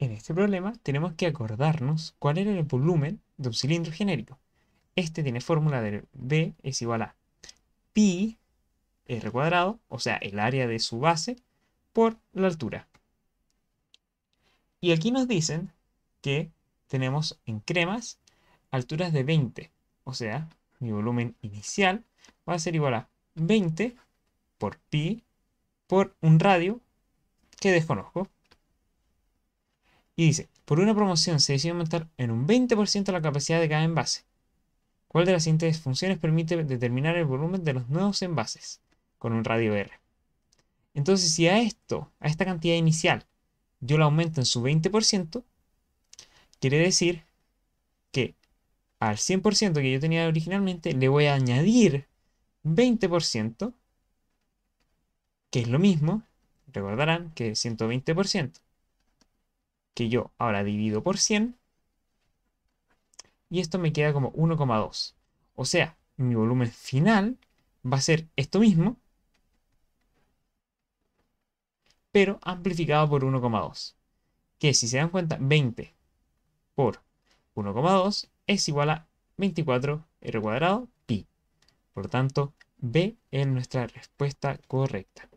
En este problema tenemos que acordarnos cuál era el volumen de un cilindro genérico. Este tiene fórmula de B es igual a pi r cuadrado, o sea, el área de su base, por la altura. Y aquí nos dicen que tenemos en cremas alturas de 20, o sea, mi volumen inicial va a ser igual a 20 por pi por un radio que desconozco, y dice, por una promoción se decide aumentar en un 20% la capacidad de cada envase. ¿Cuál de las siguientes funciones permite determinar el volumen de los nuevos envases con un radio R? Entonces, si a esto, a esta cantidad inicial, yo la aumento en su 20%, quiere decir que al 100% que yo tenía originalmente le voy a añadir 20%, que es lo mismo, recordarán que es 120% que yo ahora divido por 100. Y esto me queda como 1,2. O sea, mi volumen final va a ser esto mismo, pero amplificado por 1,2. Que si se dan cuenta, 20 por 1,2 es igual a 24R cuadrado pi. Por lo tanto, B es nuestra respuesta correcta.